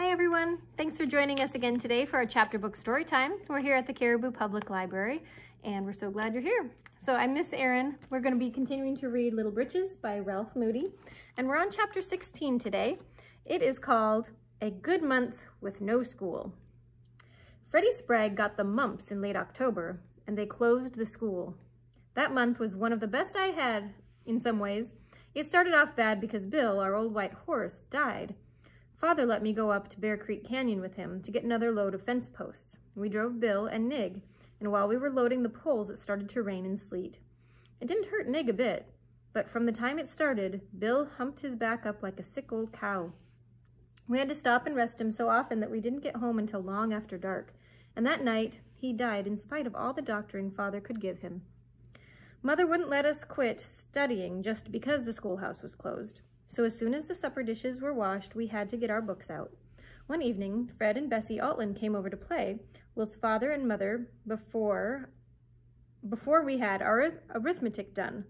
Hi everyone, thanks for joining us again today for our chapter book story time. We're here at the Caribou Public Library and we're so glad you're here. So I'm Miss Erin. We're gonna be continuing to read Little Bridges* by Ralph Moody and we're on chapter 16 today. It is called A Good Month with No School. Freddie Sprague got the mumps in late October and they closed the school. That month was one of the best I had in some ways. It started off bad because Bill, our old white horse, died Father let me go up to Bear Creek Canyon with him to get another load of fence posts. We drove Bill and Nig, and while we were loading the poles, it started to rain and sleet. It didn't hurt Nig a bit, but from the time it started, Bill humped his back up like a sick old cow. We had to stop and rest him so often that we didn't get home until long after dark, and that night he died in spite of all the doctoring Father could give him. Mother wouldn't let us quit studying just because the schoolhouse was closed so as soon as the supper dishes were washed, we had to get our books out. One evening, Fred and Bessie Altland came over to play, Will's father and mother, before, before we had our arithmetic done.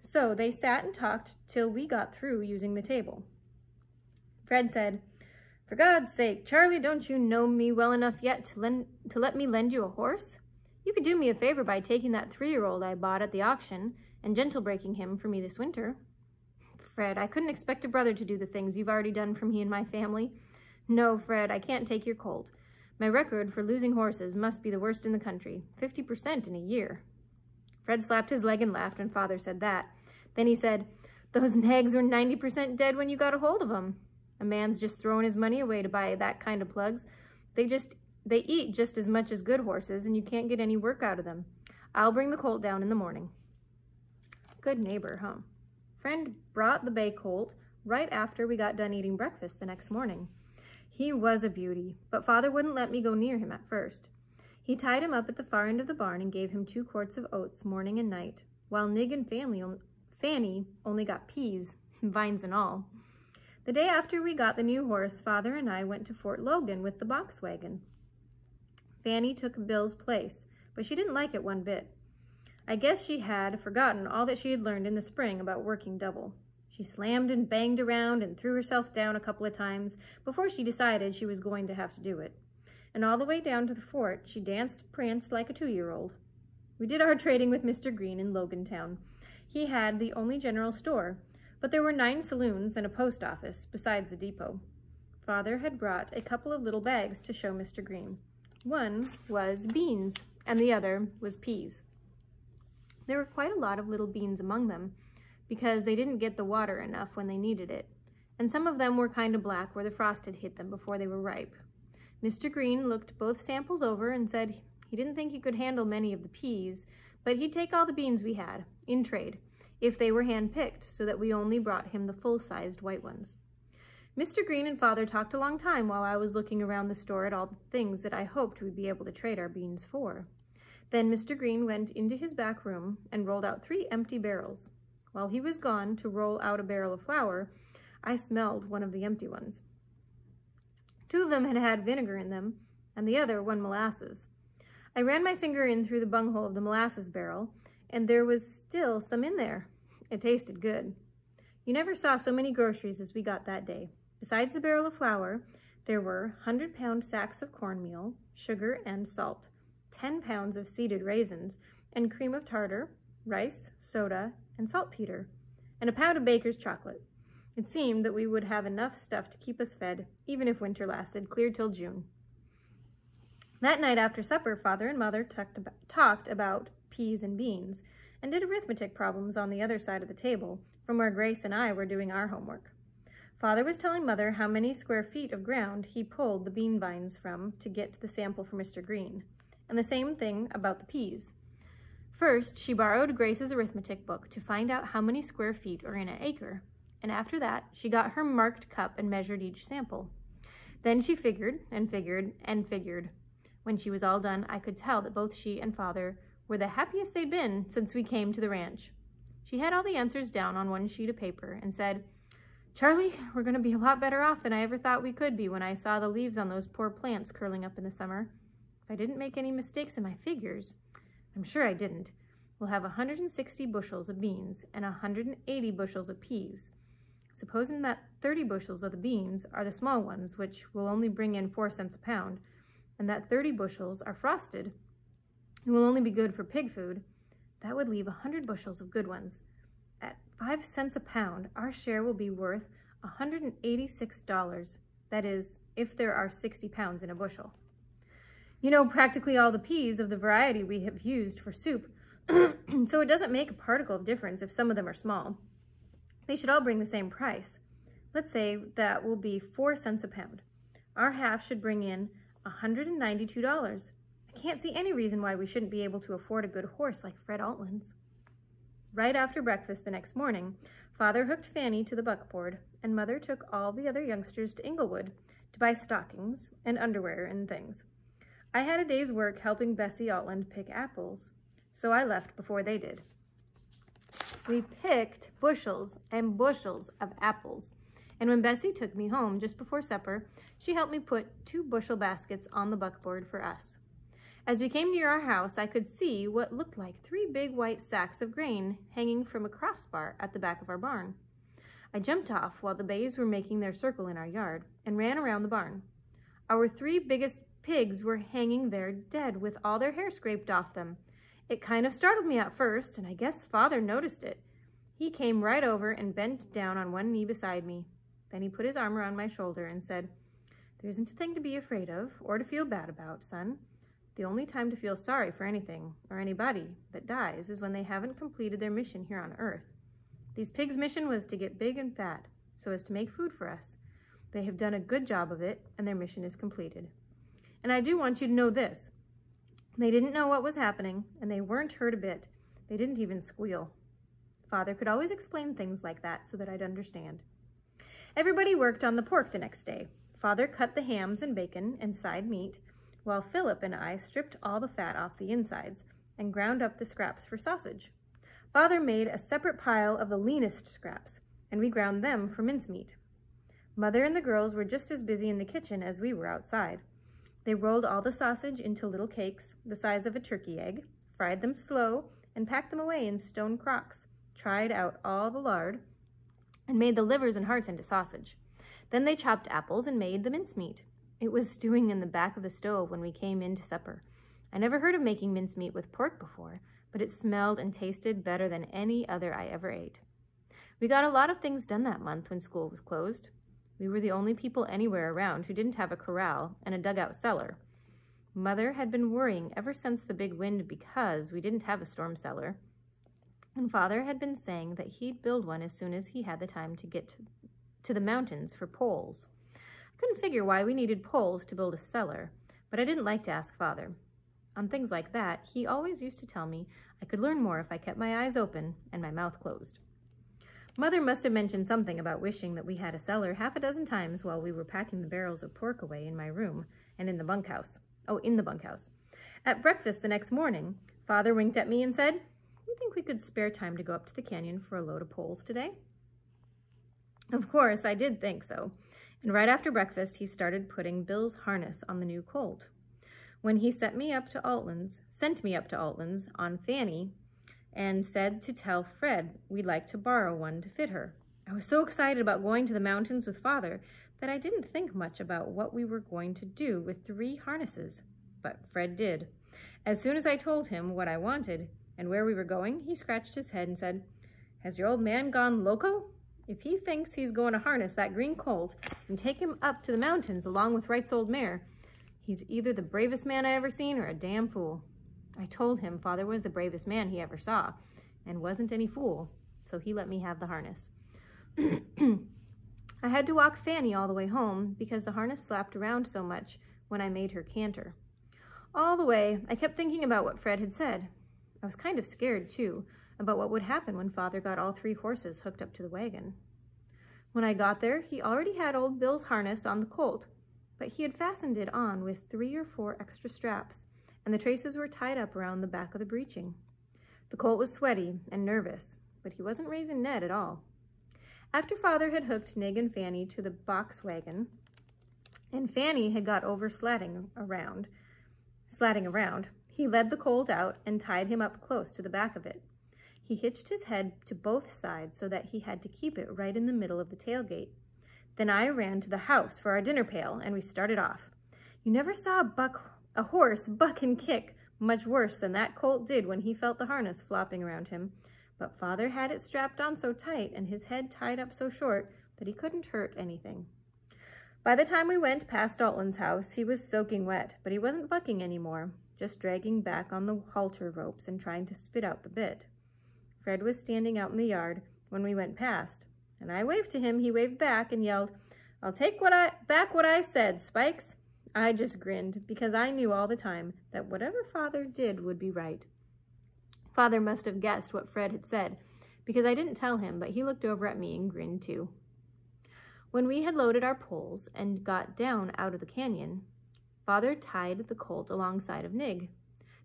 So they sat and talked till we got through using the table. Fred said, For God's sake, Charlie, don't you know me well enough yet to, lend, to let me lend you a horse? You could do me a favor by taking that three-year-old I bought at the auction and gentle breaking him for me this winter. Fred, I couldn't expect a brother to do the things you've already done for me and my family. No, Fred, I can't take your cold. My record for losing horses must be the worst in the country, 50% in a year. Fred slapped his leg and laughed when father said that. Then he said, those nags were 90% dead when you got a hold of them. A man's just throwing his money away to buy that kind of plugs. They just, they eat just as much as good horses and you can't get any work out of them. I'll bring the colt down in the morning. Good neighbor, huh? Friend brought the bay colt right after we got done eating breakfast the next morning. He was a beauty, but father wouldn't let me go near him at first. He tied him up at the far end of the barn and gave him two quarts of oats morning and night, while Nig and Fanny, Fanny only got peas, vines and all. The day after we got the new horse, father and I went to Fort Logan with the box wagon. Fanny took Bill's place, but she didn't like it one bit. I guess she had forgotten all that she had learned in the spring about working double. She slammed and banged around and threw herself down a couple of times before she decided she was going to have to do it. And all the way down to the fort, she danced, pranced like a two-year-old. We did our trading with Mr. Green in Logantown. He had the only general store, but there were nine saloons and a post office, besides the depot. Father had brought a couple of little bags to show Mr. Green. One was beans, and the other was peas. There were quite a lot of little beans among them, because they didn't get the water enough when they needed it, and some of them were kind of black where the frost had hit them before they were ripe. Mr. Green looked both samples over and said he didn't think he could handle many of the peas, but he'd take all the beans we had, in trade, if they were hand-picked, so that we only brought him the full-sized white ones. Mr. Green and Father talked a long time while I was looking around the store at all the things that I hoped we'd be able to trade our beans for. Then Mr. Green went into his back room and rolled out three empty barrels. While he was gone to roll out a barrel of flour, I smelled one of the empty ones. Two of them had had vinegar in them, and the other one molasses. I ran my finger in through the bunghole of the molasses barrel, and there was still some in there. It tasted good. You never saw so many groceries as we got that day. Besides the barrel of flour, there were 100-pound sacks of cornmeal, sugar, and salt. 10 pounds of seeded raisins, and cream of tartar, rice, soda, and saltpeter, and a pound of baker's chocolate. It seemed that we would have enough stuff to keep us fed, even if winter lasted clear till June. That night after supper, father and mother about, talked about peas and beans and did arithmetic problems on the other side of the table from where Grace and I were doing our homework. Father was telling mother how many square feet of ground he pulled the bean vines from to get the sample for Mr. Green and the same thing about the peas. First, she borrowed Grace's arithmetic book to find out how many square feet are in an acre, and after that, she got her marked cup and measured each sample. Then she figured and figured and figured. When she was all done, I could tell that both she and father were the happiest they'd been since we came to the ranch. She had all the answers down on one sheet of paper and said, Charlie, we're going to be a lot better off than I ever thought we could be when I saw the leaves on those poor plants curling up in the summer. I didn't make any mistakes in my figures, I'm sure I didn't, we'll have 160 bushels of beans and 180 bushels of peas. Supposing that 30 bushels of the beans are the small ones, which will only bring in 4 cents a pound, and that 30 bushels are frosted and will only be good for pig food, that would leave 100 bushels of good ones. At 5 cents a pound, our share will be worth $186. That is, if there are 60 pounds in a bushel you know practically all the peas of the variety we have used for soup, so it doesn't make a particle of difference if some of them are small. They should all bring the same price. Let's say that will be four cents a pound. Our half should bring in $192. I can't see any reason why we shouldn't be able to afford a good horse like Fred Altland's. Right after breakfast the next morning, Father hooked Fanny to the buckboard, and Mother took all the other youngsters to Inglewood to buy stockings and underwear and things. I had a day's work helping Bessie Otland pick apples, so I left before they did. We picked bushels and bushels of apples, and when Bessie took me home just before supper, she helped me put two bushel baskets on the buckboard for us. As we came near our house, I could see what looked like three big white sacks of grain hanging from a crossbar at the back of our barn. I jumped off while the bays were making their circle in our yard and ran around the barn. Our three biggest pigs were hanging there dead with all their hair scraped off them. It kind of startled me at first, and I guess father noticed it. He came right over and bent down on one knee beside me. Then he put his arm around my shoulder and said, There isn't a thing to be afraid of or to feel bad about, son. The only time to feel sorry for anything or anybody that dies is when they haven't completed their mission here on earth. These pigs' mission was to get big and fat so as to make food for us. They have done a good job of it, and their mission is completed. And I do want you to know this. They didn't know what was happening, and they weren't hurt a bit. They didn't even squeal. Father could always explain things like that so that I'd understand. Everybody worked on the pork the next day. Father cut the hams and bacon and side meat, while Philip and I stripped all the fat off the insides and ground up the scraps for sausage. Father made a separate pile of the leanest scraps, and we ground them for mincemeat. Mother and the girls were just as busy in the kitchen as we were outside. They rolled all the sausage into little cakes the size of a turkey egg, fried them slow, and packed them away in stone crocks, tried out all the lard, and made the livers and hearts into sausage. Then they chopped apples and made the mincemeat. It was stewing in the back of the stove when we came in to supper. I never heard of making mincemeat with pork before, but it smelled and tasted better than any other I ever ate. We got a lot of things done that month when school was closed. We were the only people anywhere around who didn't have a corral and a dugout cellar. Mother had been worrying ever since the big wind because we didn't have a storm cellar. And Father had been saying that he'd build one as soon as he had the time to get to the mountains for poles. I couldn't figure why we needed poles to build a cellar, but I didn't like to ask Father. On things like that, he always used to tell me I could learn more if I kept my eyes open and my mouth closed. Mother must have mentioned something about wishing that we had a cellar half a dozen times while we were packing the barrels of pork away in my room and in the bunkhouse. Oh, in the bunkhouse. At breakfast the next morning, Father winked at me and said, you think we could spare time to go up to the canyon for a load of poles today? Of course, I did think so. And right after breakfast, he started putting Bill's harness on the new colt. When he sent me up to Altlands, sent me up to Altlands on Fanny, and said to tell Fred we'd like to borrow one to fit her. I was so excited about going to the mountains with father that I didn't think much about what we were going to do with three harnesses, but Fred did. As soon as I told him what I wanted and where we were going, he scratched his head and said, Has your old man gone loco? If he thinks he's going to harness that green colt and take him up to the mountains along with Wright's old mare, he's either the bravest man I ever seen or a damn fool. I told him father was the bravest man he ever saw and wasn't any fool, so he let me have the harness. I had to walk Fanny all the way home because the harness slapped around so much when I made her canter. All the way, I kept thinking about what Fred had said. I was kind of scared, too, about what would happen when father got all three horses hooked up to the wagon. When I got there, he already had old Bill's harness on the colt, but he had fastened it on with three or four extra straps and the traces were tied up around the back of the breeching. The colt was sweaty and nervous, but he wasn't raising Ned at all. After father had hooked Nig and Fanny to the box wagon, and Fanny had got over slatting around, slatting around, he led the colt out and tied him up close to the back of it. He hitched his head to both sides so that he had to keep it right in the middle of the tailgate. Then I ran to the house for our dinner pail, and we started off. You never saw a buck a horse buck and kick, much worse than that colt did when he felt the harness flopping around him. But father had it strapped on so tight and his head tied up so short that he couldn't hurt anything. By the time we went past Dalton's house, he was soaking wet, but he wasn't bucking any more, just dragging back on the halter ropes and trying to spit out the bit. Fred was standing out in the yard when we went past, and I waved to him. He waved back and yelled, I'll take what I, back what I said, Spikes. I just grinned because I knew all the time that whatever father did would be right. Father must have guessed what Fred had said because I didn't tell him, but he looked over at me and grinned too. When we had loaded our poles and got down out of the canyon, Father tied the colt alongside of Nig.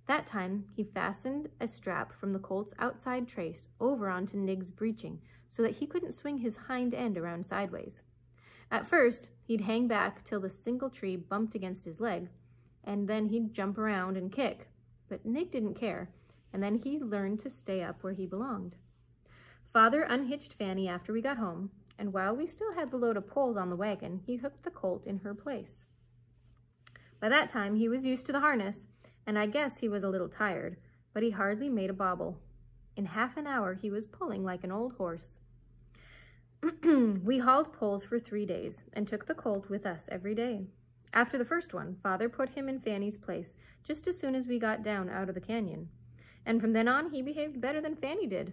That time, he fastened a strap from the colt's outside trace over onto Nig's breeching so that he couldn't swing his hind end around sideways. At first, he'd hang back till the single tree bumped against his leg, and then he'd jump around and kick. But Nick didn't care, and then he learned to stay up where he belonged. Father unhitched Fanny after we got home, and while we still had the load of poles on the wagon, he hooked the colt in her place. By that time, he was used to the harness, and I guess he was a little tired, but he hardly made a bobble. In half an hour, he was pulling like an old horse. we hauled poles for three days and took the colt with us every day. After the first one, Father put him in Fanny's place just as soon as we got down out of the canyon. And from then on, he behaved better than Fanny did.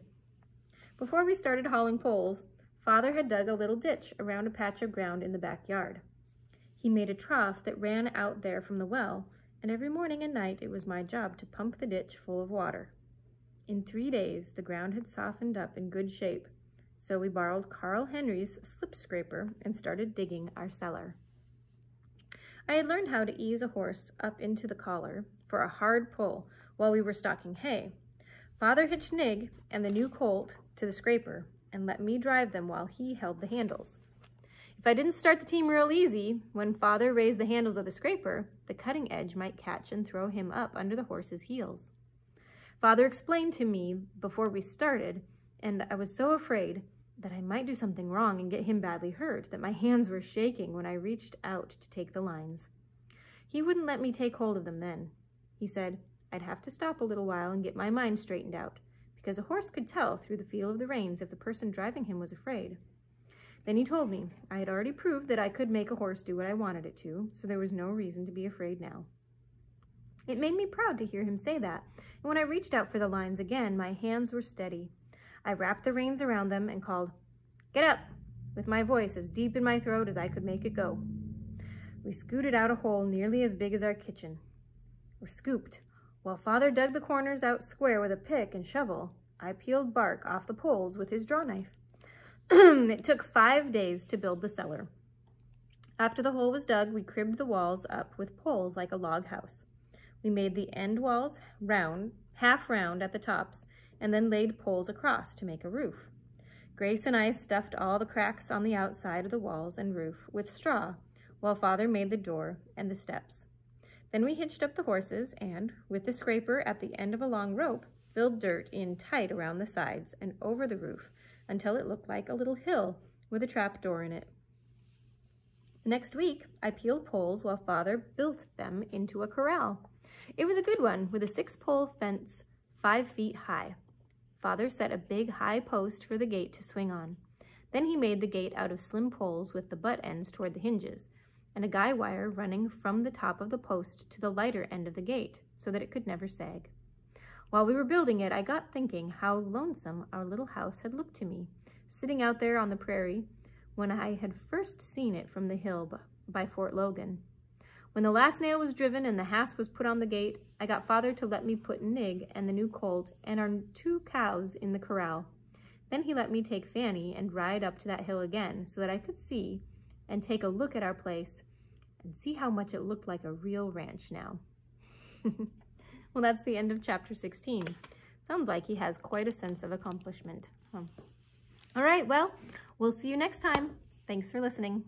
Before we started hauling poles, Father had dug a little ditch around a patch of ground in the backyard. He made a trough that ran out there from the well, and every morning and night it was my job to pump the ditch full of water. In three days, the ground had softened up in good shape, so we borrowed Carl Henry's slip scraper and started digging our cellar. I had learned how to ease a horse up into the collar for a hard pull while we were stocking hay. Father hitched Nig and the new colt to the scraper and let me drive them while he held the handles. If I didn't start the team real easy, when Father raised the handles of the scraper, the cutting edge might catch and throw him up under the horse's heels. Father explained to me before we started and I was so afraid that I might do something wrong and get him badly hurt that my hands were shaking when I reached out to take the lines. He wouldn't let me take hold of them then. He said I'd have to stop a little while and get my mind straightened out, because a horse could tell through the feel of the reins if the person driving him was afraid. Then he told me I had already proved that I could make a horse do what I wanted it to, so there was no reason to be afraid now. It made me proud to hear him say that, and when I reached out for the lines again, my hands were steady. I wrapped the reins around them and called, Get up! with my voice as deep in my throat as I could make it go. We scooted out a hole nearly as big as our kitchen. We scooped. While father dug the corners out square with a pick and shovel, I peeled bark off the poles with his draw knife. it took five days to build the cellar. After the hole was dug, we cribbed the walls up with poles like a log house. We made the end walls round, half round at the tops, and then laid poles across to make a roof. Grace and I stuffed all the cracks on the outside of the walls and roof with straw while Father made the door and the steps. Then we hitched up the horses and, with the scraper at the end of a long rope, filled dirt in tight around the sides and over the roof until it looked like a little hill with a trap door in it. The next week, I peeled poles while Father built them into a corral. It was a good one, with a six-pole fence five feet high. Father set a big high post for the gate to swing on. Then he made the gate out of slim poles with the butt ends toward the hinges, and a guy wire running from the top of the post to the lighter end of the gate, so that it could never sag. While we were building it, I got thinking how lonesome our little house had looked to me, sitting out there on the prairie, when I had first seen it from the hill by Fort Logan. When the last nail was driven and the hasp was put on the gate, I got father to let me put Nig and the new colt and our two cows in the corral. Then he let me take Fanny and ride up to that hill again so that I could see and take a look at our place and see how much it looked like a real ranch now. well, that's the end of chapter 16. Sounds like he has quite a sense of accomplishment. Huh. All right, well, we'll see you next time. Thanks for listening.